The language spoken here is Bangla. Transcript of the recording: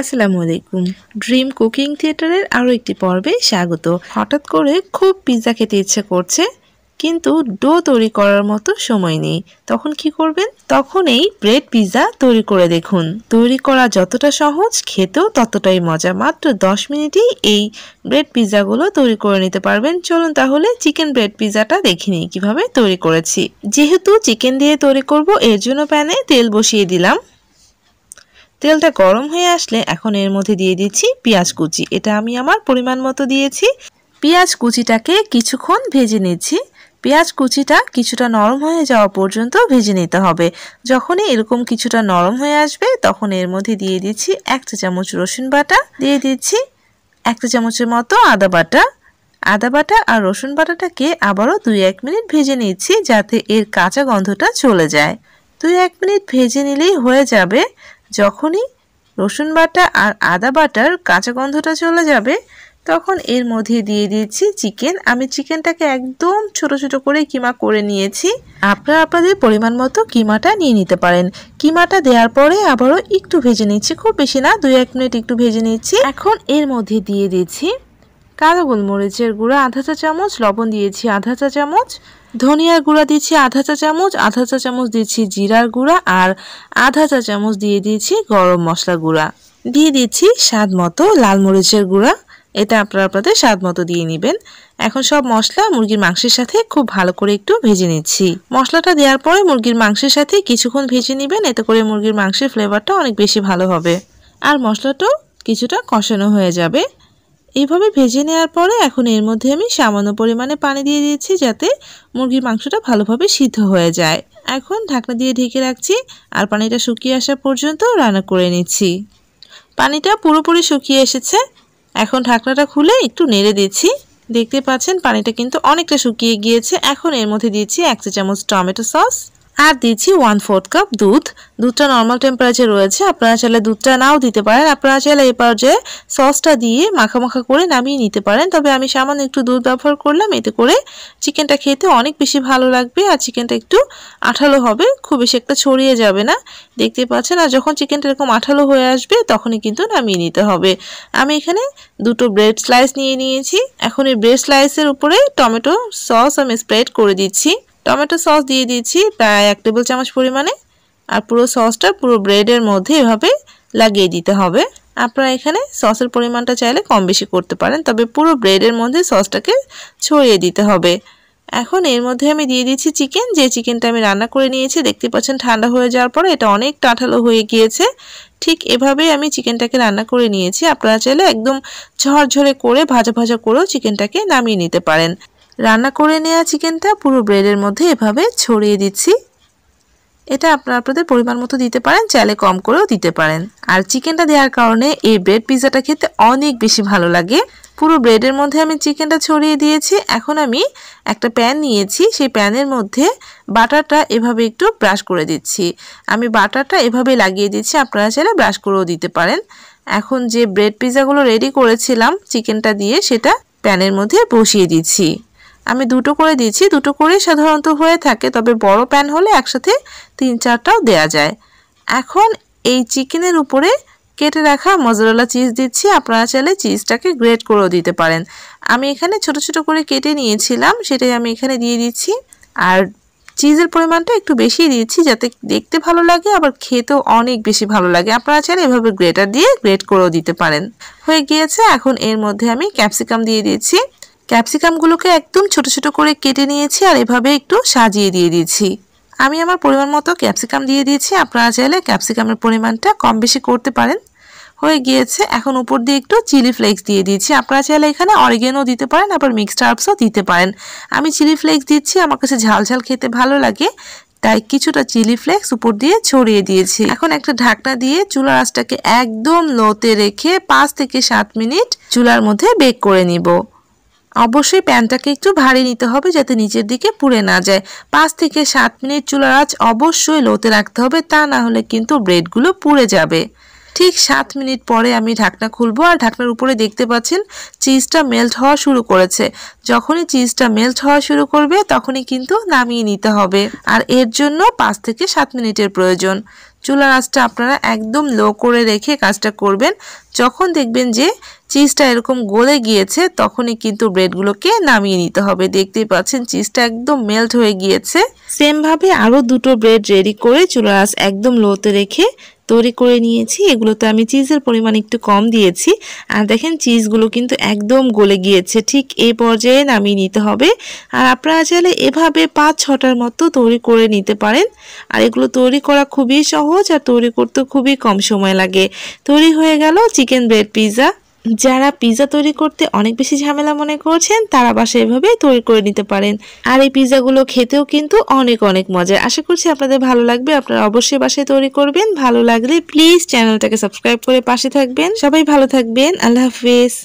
আসসালামু আলাইকুম ড্রিম কুকিং থিয়েটারের আরও একটি পর্বে স্বাগত হঠাৎ করে খুব পিৎজা খেতে ইচ্ছে করছে কিন্তু ডো তৈরি করার মতো সময় নেই তখন কি করবেন তখন এই ব্রেড পিৎজা তৈরি করে দেখুন তৈরি করা যতটা সহজ খেতেও ততটাই মজা মাত্র দশ মিনিটেই এই ব্রেড পিৎজাগুলো তৈরি করে নিতে পারবেন চলুন তাহলে চিকেন ব্রেড পিৎজাটা দেখে নিই কীভাবে তৈরি করেছি যেহেতু চিকেন দিয়ে তৈরি করব এর জন্য প্যানে তেল বসিয়ে দিলাম তেলটা গরম হয়ে আসলে এখন এর মধ্যে দিয়ে দিচ্ছি পেঁয়াজ কুচি এটা আমি আমার পরিমাণ মতো দিয়েছি পেঁয়াজ কুচিটাকে কিছুক্ষণ ভেজে নিচ্ছি পেঁয়াজ কুচিটা কিছুটা নরম হয়ে যাওয়া পর্যন্ত ভেজে নিতে হবে যখনই এরকম কিছুটা নরম হয়ে আসবে তখন এর মধ্যে দিয়ে দিচ্ছি একটা চামচ রসুন বাটা দিয়ে দিচ্ছি একটা চামচের মতো আদা বাটা আদা বাটা আর রসুন বাটাটাকে আবারও দুই এক মিনিট ভেজে নিচ্ছি যাতে এর কাঁচা গন্ধটা চলে যায় দুই এক মিনিট ভেজে নিলেই হয়ে যাবে যখনই রসুন বাটা আর আদা বাটার কাঁচা গন্ধটা চলে যাবে তখন এর মধ্যে দিয়ে দিয়েছি চিকেন আমি চিকেনটাকে একদম ছোট ছোট করে কিমা করে নিয়েছি আপনারা আপনাদের পরিমাণ মতো কিমাটা নিয়ে নিতে পারেন কিমাটা দেওয়ার পরে আবারও একটু ভেজে নিচ্ছি খুব বেশি না দুই এক মিনিট একটু ভেজে নিচ্ছি এখন এর মধ্যে দিয়ে দিচ্ছি কালো গোলমরিচের গুঁড়া আধা চা চামচ লবণ দিয়েছি আধা চা চামচ ধনিয়ার গুঁড়া দিচ্ছি আধা চা চামচ আধা চা চামচ দিচ্ছি জিরার গুঁড়া আর আধা চা চামচ দিয়ে দিয়েছি গরম মশলা গুঁড়া দিয়ে দিচ্ছি স্বাদ মতো লাল মরিচের গুঁড়া এটা আপনারা আপনাদের স্বাদ মতো দিয়ে নেবেন এখন সব মশলা মুরগির মাংসের সাথে খুব ভালো করে একটু ভেজে নিচ্ছি মশলাটা দেওয়ার পরে মুরগির মাংসের সাথে কিছুক্ষণ ভেজে নেবেন এতে করে মুরগির মাংসের ফ্লেভারটা অনেক বেশি ভালো হবে আর মশলাটাও কিছুটা কষানো হয়ে যাবে এইভাবে ভেজে নেওয়ার পরে এখন এর মধ্যে আমি সামান্য পরিমাণে পানি দিয়ে দিয়েছি যাতে মুরগির মাংসটা ভালোভাবে সিদ্ধ হয়ে যায় এখন ঢাকনা দিয়ে ঢেকে রাখছি আর পানিটা শুকিয়ে আসা পর্যন্ত রান্না করে নিচ্ছি পানিটা পুরোপুরি শুকিয়ে এসেছে এখন ঢাকনাটা খুলে একটু নেড়ে দিচ্ছি দেখতে পাচ্ছেন পানিটা কিন্তু অনেকটা শুকিয়ে গিয়েছে এখন এর মধ্যে দিয়েছি এক চা চামচ টমেটো সস আর দিচ্ছি ওয়ান ফোর্থ কাপ দুধ দুধটা নর্মাল টেম্পারেচার রয়েছে আপনারা চাইলে দুধটা নাও দিতে পারেন আপনারা চাইলে এই পর্যায়ে সসটা দিয়ে মাখামাখা করে নামিয়ে নিতে পারেন তবে আমি সামান্য একটু দুধ ব্যবহার করলাম এতে করে চিকেনটা খেতে অনেক বেশি ভালো লাগবে আর চিকেনটা একটু আঠালো হবে খুব বেশি একটা ছড়িয়ে যাবে না দেখতে পাচ্ছেন আর যখন চিকেনটা এরকম আঠালো হয়ে আসবে তখনই কিন্তু নামিয়ে নিতে হবে আমি এখানে দুটো ব্রেড স্লাইস নিয়ে নিয়েছি এখন এই ব্রেড স্লাইসের উপরে টমেটো সস আমি স্প্রেড করে দিচ্ছি টমেটো সস দিয়ে দিয়েছি প্রায় এক টেবিল চামচ পরিমাণে আর পুরো সসটা পুরো ব্রেডের মধ্যে এভাবে লাগিয়ে দিতে হবে আপনারা এখানে সসের পরিমাণটা চাইলে কম বেশি করতে পারেন তবে পুরো ব্রেডের মধ্যে সসটাকে ছড়িয়ে দিতে হবে এখন এর মধ্যে আমি দিয়ে দিচ্ছি চিকেন যে চিকেনটা আমি রান্না করে নিয়েছি দেখতে পাচ্ছেন ঠান্ডা হয়ে যাওয়ার পরে এটা অনেক টাঠালো হয়ে গিয়েছে ঠিক এভাবেই আমি চিকেনটাকে রান্না করে নিয়েছি আপনারা চাইলে একদম ঝরঝরে করে ভাজা ভাজা করেও চিকেনটাকে নামিয়ে নিতে পারেন রান্না করে নেওয়া চিকেনটা পুরো ব্রেডের মধ্যে এভাবে ছড়িয়ে দিচ্ছি এটা আপনারা আপনাদের পরিমাণ মতো দিতে পারেন চাইলে কম করেও দিতে পারেন আর চিকেনটা দেওয়ার কারণে এই ব্রেড পিজাটা খেতে অনেক বেশি ভালো লাগে পুরো ব্রেডের মধ্যে আমি চিকেনটা ছড়িয়ে দিয়েছি এখন আমি একটা প্যান নিয়েছি সেই প্যানের মধ্যে বাটারটা এভাবে একটু ব্রাশ করে দিচ্ছি আমি বাটারটা এভাবে লাগিয়ে দিচ্ছি আপনারা চাইলে ব্রাশ করেও দিতে পারেন এখন যে ব্রেড পিজাগুলো রেডি করেছিলাম চিকেনটা দিয়ে সেটা প্যানের মধ্যে বসিয়ে দিচ্ছি আমি দুটো করে দিয়েছি দুটো করেই সাধারণত হয়ে থাকে তবে বড় প্যান হলে একসাথে তিন চারটাও দেয়া যায় এখন এই চিকেনের উপরে কেটে রাখা মজরালা চিজ দিচ্ছি আপনারা চাইলে চিজটাকে গ্রেট করেও দিতে পারেন আমি এখানে ছোট ছোট করে কেটে নিয়েছিলাম সেটাই আমি এখানে দিয়ে দিচ্ছি আর চিজের পরিমাণটা একটু বেশি দিয়েছি যাতে দেখতে ভালো লাগে আবার খেতেও অনেক বেশি ভালো লাগে আপনারা চাইলে এভাবে গ্রেটার দিয়ে গ্রেট করেও দিতে পারেন হয়ে গিয়েছে এখন এর মধ্যে আমি ক্যাপসিকাম দিয়ে দিয়েছি ক্যাপসিকামগুলোকে একদম ছোট ছোট করে কেটে নিয়েছি আর এভাবে একটু সাজিয়ে দিয়ে দিয়েছি আমি আমার পরিমাণ মতো ক্যাপসিকাম দিয়ে দিয়েছি আপনারা চাইলে ক্যাপসিকামের পরিমাণটা কম বেশি করতে পারেন হয়ে গিয়েছে এখন উপর দিয়ে একটু চিলি ফ্লেক্স দিয়ে দিয়েছি আপনারা চাইলে এখানে অরিগেনও দিতে পারেন আবার মিক্সড হার্বসও দিতে পারেন আমি চিলি ফ্লেক্স দিচ্ছি আমার কাছে ঝাল ঝাল খেতে ভালো লাগে তাই কিছুটা চিলি ফ্লেক্স উপর দিয়ে ছড়িয়ে দিয়েছি এখন একটা ঢাকনা দিয়ে চুলার আঁচটাকে একদম লোতে রেখে পাঁচ থেকে সাত মিনিট চুলার মধ্যে বেক করে নিব অবশ্যই প্যানটাকে একটু ভারী নিতে হবে যাতে নিচের দিকে পুড়ে না যায় পাঁচ থেকে সাত মিনিট চুলার আঁচ অবশ্যই লোতে রাখতে হবে তা না হলে কিন্তু ব্রেডগুলো পুড়ে যাবে ঠিক সাত মিনিট পরে আমি ঢাকনা খুলবো আর ঢাকনার উপরে দেখতে পাচ্ছেন চিজটা মেল্ট হওয়া শুরু করেছে যখনই চিজটা মেল্ট হওয়া শুরু করবে তখনই কিন্তু নামিয়ে নিতে হবে আর এর জন্য পাঁচ থেকে সাত মিনিটের প্রয়োজন চুলার আঁচটা আপনারা একদম লো করে রেখে কাজটা করবেন যখন দেখবেন যে চিজটা এরকম গলে গিয়েছে তখনই কিন্তু ব্রেডগুলোকে নামিয়ে নিতে হবে দেখতেই পাচ্ছেন চিজটা একদম মেল্ট হয়ে গিয়েছে সেমভাবে আরও দুটো ব্রেড রেডি করে চুলার আস একদম লোতে রেখে তৈরি করে নিয়েছি এগুলোতে আমি চিজের পরিমাণ একটু কম দিয়েছি আর দেখেন চিজগুলো কিন্তু একদম গলে গিয়েছে ঠিক এই পর্যায়ে নামিয়ে নিতে হবে আর আপনারা চাইলে এভাবে পাঁচ ছটার মতো তৈরি করে নিতে পারেন আর এগুলো তৈরি করা খুবই সহজ আর তৈরি করতে খুবই কম সময় লাগে তৈরি হয়ে গেল চিকেন ব্রেড পিৎজা যারা পিৎজা তৈরি করতে অনেক বেশি ঝামেলা মনে করছেন তারা বাসায় এভাবে তৈরি করে নিতে পারেন আর এই পিৎজাগুলো খেতেও কিন্তু অনেক অনেক মজা আশা করছি আপনাদের ভালো লাগবে আপনারা অবশ্যই বাসায় তৈরি করবেন ভালো লাগলে প্লিজ চ্যানেলটাকে সাবস্ক্রাইব করে পাশে থাকবেন সবাই ভালো থাকবেন আল্লাহ হাফিজ